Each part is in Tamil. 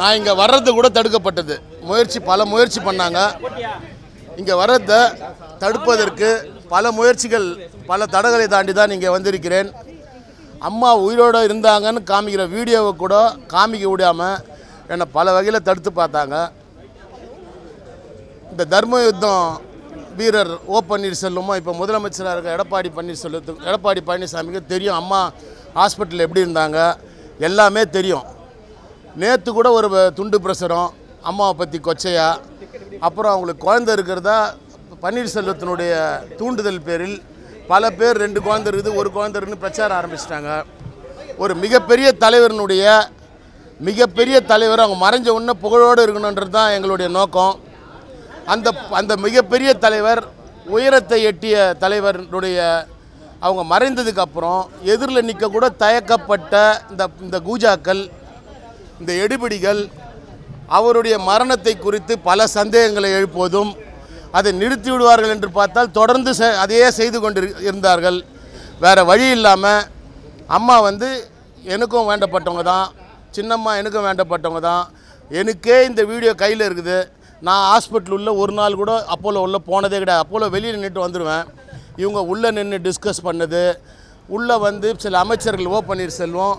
நான் இங்கே வர்றது கூட தடுக்கப்பட்டது முயற்சி பல முயற்சி பண்ணாங்க இங்கே வர்றதை தடுப்பதற்கு பல முயற்சிகள் பல தடைகளை தாண்டி தான் இங்கே வந்திருக்கிறேன் அம்மா உயிரோடு இருந்தாங்கன்னு காமிக்கிற வீடியோவை கூட காமிக்க விடாமல் என்னை பல வகையில் தடுத்து பார்த்தாங்க இந்த தர்ம யுத்தம் வீரர் ஓ பன்னீர்செல்வமும் இப்போ முதலமைச்சராக இருக்க எடப்பாடி பன்னீர்செல்வத்துக்கு எடப்பாடி பழனிசாமிக்கு தெரியும் அம்மா ஹாஸ்பிட்டலில் எப்படி இருந்தாங்க எல்லாமே தெரியும் நேற்று கூட ஒரு துண்டு பிரசுரம் அம்மாவை பற்றி கொச்சையா அப்புறம் அவங்களுக்கு குழந்தை இருக்கிறதா பன்னீர்செல்வத்தினுடைய தூண்டுதல் பேரில் பல பேர் ரெண்டு குழந்தை இருக்குது ஒரு குழந்தைன்னு பிரச்சாரம் ஆரம்பிச்சிட்டாங்க ஒரு மிகப்பெரிய தலைவரினுடைய மிகப்பெரிய தலைவர் அவங்க மறைஞ்ச உடனே புகழோடு இருக்கணுன்றது தான் எங்களுடைய நோக்கம் அந்த அந்த மிகப்பெரிய தலைவர் உயரத்தை எட்டிய தலைவருடைய அவங்க மறைந்ததுக்கப்புறம் எதிரில் நிற்கக்கூட தயக்கப்பட்ட இந்த இந்த கூஜாக்கள் இந்த எடுபிடிகள் அவருடைய மரணத்தை குறித்து பல சந்தேகங்களை எழுப்புவதும் அதை நிறுத்தி விடுவார்கள் என்று பார்த்தால் தொடர்ந்து அதையே செய்து கொண்டு இருந்தார்கள் வேறு வழி இல்லாமல் அம்மா வந்து எனக்கும் வேண்டப்பட்டவங்க தான் சின்னம்மா எனக்கும் வேண்டப்பட்டவங்க தான் எனக்கே இந்த வீடியோ கையில் இருக்குது நான் ஹாஸ்பிட்டல் உள்ள ஒரு நாள் கூட அப்போலோ உள்ளே போனதே கிடையாது அப்போலோ வெளியில் நின்று வந்துடுவேன் இவங்க உள்ளே நின்று டிஸ்கஸ் பண்ணது உள்ளே வந்து சில அமைச்சர்கள் ஓ பன்னீர்செல்வம்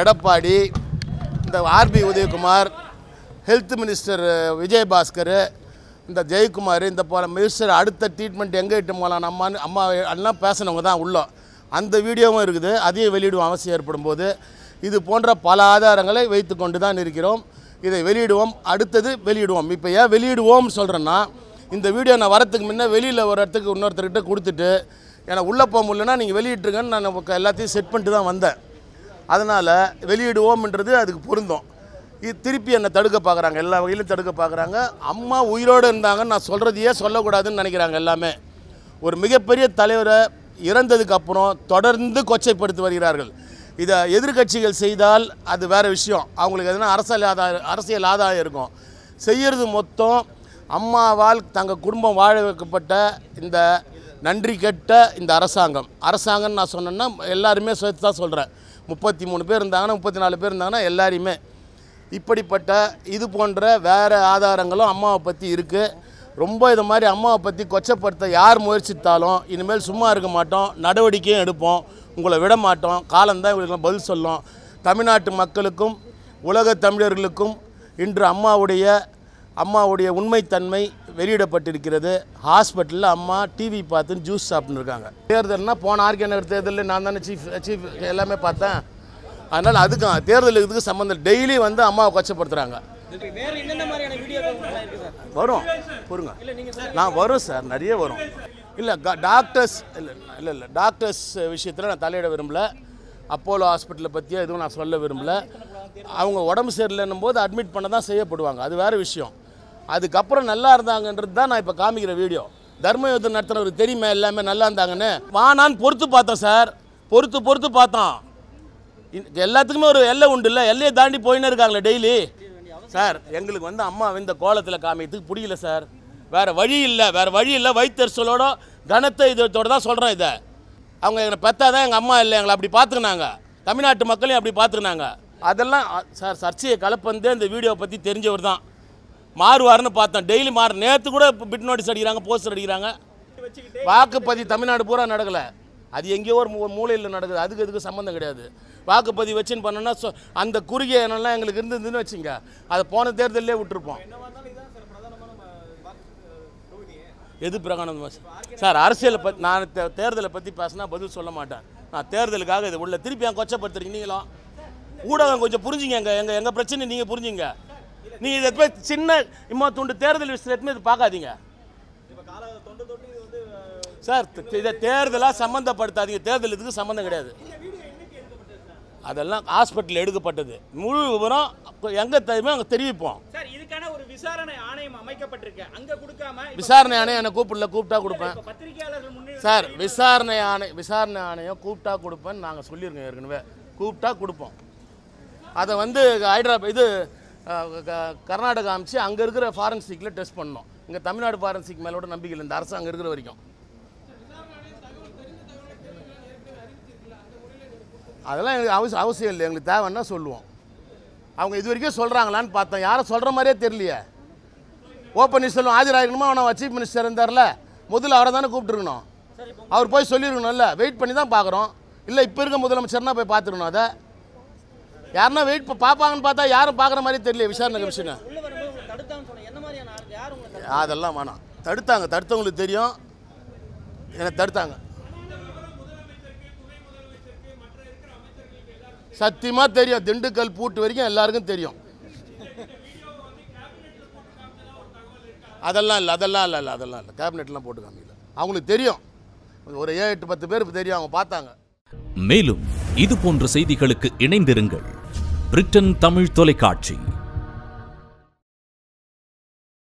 எடப்பாடி இந்த R B Udhayakumar health minister Vijayabaskar இந்த ஜெயக்குமார் இந்த போல மினிஸ்டர் அடுத்த ட்ரீட்மெண்ட் எங்கே இட்டு போகலாம் நம்ம அம்மா எல்லாம் பேசினவங்க தான் உள்ளோம் அந்த வீடியோவும் இருக்குது அதையும் வெளியிடுவோம் அவசியம் ஏற்படும் போது இது போன்ற பல ஆதாரங்களை வைத்து கொண்டு தான் இருக்கிறோம் இதை வெளியிடுவோம் அடுத்தது வெளியிடுவோம் இப்போ ஏன் வெளியிடுவோம்னு சொல்கிறேன்னா இந்த வீடியோ நான் வரத்துக்கு முன்னே வெளியில் ஒரு இடத்துக்கு இன்னொருத்தர்கிட்ட கொடுத்துட்டு ஏன்னா உள்ளே போக முடியலன்னா நீங்கள் வெளியிட்டுருங்கன்னு நான் எல்லாத்தையும் செட் பண்ணிட்டு தான் வந்தேன் அதனால் வெளியிடுவோம்ன்றது அதுக்கு பொருந்தும் இது திருப்பி என்னை தடுக்க பார்க்குறாங்க எல்லா வகையிலும் தடுக்க பார்க்குறாங்க அம்மா உயிரோடு இருந்தாங்கன்னு நான் சொல்கிறதையே சொல்லக்கூடாதுன்னு நினைக்கிறாங்க எல்லாமே ஒரு மிகப்பெரிய தலைவரை இறந்ததுக்கு அப்புறம் தொடர்ந்து கொச்சைப்படுத்தி வருகிறார்கள் இதை எதிர்கட்சிகள் செய்தால் அது வேறு விஷயம் அவங்களுக்கு எதுனா அரசியல் ஆதாயம் அரசியல் ஆதாயம் இருக்கும் செய்கிறது மொத்தம் அம்மாவால் தங்கள் குடும்பம் வாழ வைக்கப்பட்ட இந்த நன்றி கெட்ட இந்த அரசாங்கம் அரசாங்கம்னு நான் சொன்னேன்னா எல்லாருமே சேர்த்து தான் சொல்கிறேன் முப்பத்தி மூணு பேர் இருந்தாங்கன்னா முப்பத்தி நாலு பேர் இருந்தாங்கன்னா எல்லாரையுமே இப்படிப்பட்ட இது போன்ற வேறு ஆதாரங்களும் அம்மாவை பற்றி இருக்குது ரொம்ப இது மாதிரி அம்மாவை பற்றி கொச்சப்படுத்த யார் முயற்சித்தாலும் இனிமேல் சும்மா இருக்க மாட்டோம் நடவடிக்கையும் எடுப்போம் உங்களை விட மாட்டோம் காலம்தான் இவங்களுக்கு பதில் சொல்லும் தமிழ்நாட்டு மக்களுக்கும் உலக தமிழர்களுக்கும் இன்று அம்மாவுடைய அம்மாவுடைய உண்மைத்தன்மை வெளியிடப்பட்டிருக்கிறது ஹாஸ்பிட்டலில் அம்மா டிவி பார்த்து ஜூஸ் சாப்பிட்ருக்காங்க இருக்காங்க தேர்தல்னால் போன ஆர்கே நகர் தேர்தலில் நான் தானே சீஃப் சீஃப் எல்லாமே பார்த்தேன் அதனால் அதுக்கும் தேர்தல் இதுக்கு சம்மந்தம் டெய்லி வந்து அம்மாவை கொச்சப்படுத்துகிறாங்க வரும் பொருங்க நான் வரும் சார் நிறைய வரும் இல்லை டாக்டர்ஸ் இல்லை இல்லை இல்லை டாக்டர்ஸ் விஷயத்தில் நான் தலையிட விரும்பலை அப்போலோ ஹாஸ்பிட்டலை பற்றியோ எதுவும் நான் சொல்ல விரும்பலை அவங்க உடம்பு சரியில்லைன்னும் போது அட்மிட் பண்ண தான் செய்யப்படுவாங்க அது வேறு விஷயம் அதுக்கப்புறம் நல்லா இருந்தாங்கன்றது தான் நான் இப்போ காமிக்கிற வீடியோ தர்ம யுத்தம் நடத்துனவர் தெரியுமே எல்லாமே நல்லா இருந்தாங்கன்னு வானான்னு பொறுத்து பார்த்தோம் சார் பொறுத்து பொறுத்து பார்த்தோம் எல்லாத்துக்குமே ஒரு எல்லை உண்டு இல்லை எல்லையை தாண்டி போயின்னு இருக்காங்களே டெய்லி சார் எங்களுக்கு வந்து அம்மா இந்த கோலத்தில் காமிக்கிறதுக்கு பிடிக்கல சார் வேறு வழி இல்லை வேறு வழி இல்லை வைத்தரிசலோட கனத்தை இதோடு தான் சொல்கிறோம் இதை அவங்க எங்களை பெற்றா தான் எங்கள் அம்மா இல்லை எங்களை அப்படி பார்த்துக்கினாங்க தமிழ்நாட்டு மக்களையும் அப்படி பார்த்துக்கினாங்க அதெல்லாம் சார் சர்ச்சையை கலப்பந்தே இந்த வீடியோவை பற்றி தெரிஞ்சவர் தான் மாறுவார்னு பார்த்தோம் டெய்லி மாறு நேற்று கூட பிட் நோட்டீஸ் அடிக்கிறாங்க போஸ்டர் அடிக்கிறாங்க வாக்குப்பதிவு தமிழ்நாடு பூரா நடக்கலை அது எங்கேயோ ஒரு மூலையில் நடக்குது அதுக்கு அதுக்கு சம்மந்தம் கிடையாது வாக்குப்பதிவு வச்சுன்னு பண்ணோன்னா அந்த குறுகிய எண்ணம்லாம் எங்களுக்கு இருந்ததுன்னு வச்சுங்க அதை போன தேர்தலே விட்டுருப்போம் எது பிரகாணம் சார் அரசியலை பற்றி நான் தே தேர்தலை பற்றி பேசினா பதில் சொல்ல மாட்டேன் நான் தேர்தலுக்காக இது உள்ள திருப்பி என் கொச்சப்படுத்துறீங்க நீங்களும் ஊடகம் கொஞ்சம் புரிஞ்சுங்க எங்கள் எங்கள் எங்கள் பிரச்சனை நீங்கள் புரிஞ்சுங்க நீங்கள் இதை போய் சின்ன இம்மா துண்டு தேர்தல் விஷயத்துமே இது பார்க்காதீங்க சார் இதை தேர்தலாக சம்மந்தப்படுத்தாதீங்க தேர்தல் இதுக்கு சம்மந்தம் கிடையாது அதெல்லாம் ஹாஸ்பிட்டல் எடுக்கப்பட்டது முழு விவரம் எங்கே தெரியுமோ அங்கே தெரிவிப்போம் விசாரணை ஆணையம் அமைக்கப்பட்டிருக்கு விசாரணை ஆணையம் என்னை கூப்பிடல கூப்பிட்டா கொடுப்பேன் சார் விசாரணை ஆணை விசாரணை ஆணையம் கூப்பிட்டா கொடுப்பேன் நாங்கள் சொல்லியிருக்கோம் ஏற்கனவே கூப்பிட்டா கொடுப்போம் அதை வந்து ஹைதராபாத் இது கர்நாடகா அமைச்சு அங்கே இருக்கிற ஃபாரன்சிக்கில் டெஸ்ட் பண்ணோம் இங்கே தமிழ்நாடு ஃபாரன்சிக் மேலோட நம்பிக்கை இல்லை இந்த அரசு அங்கே இருக்கிற வரைக்கும் அதெல்லாம் எங்களுக்கு அவசியம் அவசியம் இல்லை எங்களுக்கு தேவைன்னா சொல்லுவோம் அவங்க இது வரைக்கும் சொல்கிறாங்களான்னு பார்த்தோம் யாரும் சொல்கிற மாதிரியே தெரியலையே ஓ பன்னீர்செல்வம் ஆஜராகணுமா அவனை சீஃப் மினிஸ்டர் இருந்தார்ல முதல்ல அவரை தானே கூப்பிட்டுருக்கணும் அவர் போய் சொல்லியிருக்கணும்ல வெயிட் பண்ணி தான் பார்க்குறோம் இல்லை இப்போ இருக்க முதலமைச்சர்னா போய் பார்த்துருக்கணும் அதை யாருன்னா வெயிட் பார்ப்பாங்கன்னு பார்த்தா யாரும் பார்க்குற மாதிரி தெரியல விசாரணை கமிஷனை அதெல்லாம் வேணாம் தடுத்தாங்க தடுத்தவங்களுக்கு தெரியும் என்னை தடுத்தாங்க சத்தியமாக தெரியும் திண்டுக்கல் பூட்டு வரைக்கும் எல்லாருக்கும் தெரியும் அதெல்லாம் இல்லை அதெல்லாம் இல்லை இல்லை அதெல்லாம் இல்லை கேபினெட்லாம் போட்டு காமிக்கல அவங்களுக்கு தெரியும் ஒரு ஏழு எட்டு பத்து பேருக்கு தெரியும் அவங்க பார்த்தாங்க மேலும் இது போன்ற செய்திகளுக்கு இணைந்திருங்கள் பிரிட்டன் தமிழ் தொலைக்காட்சி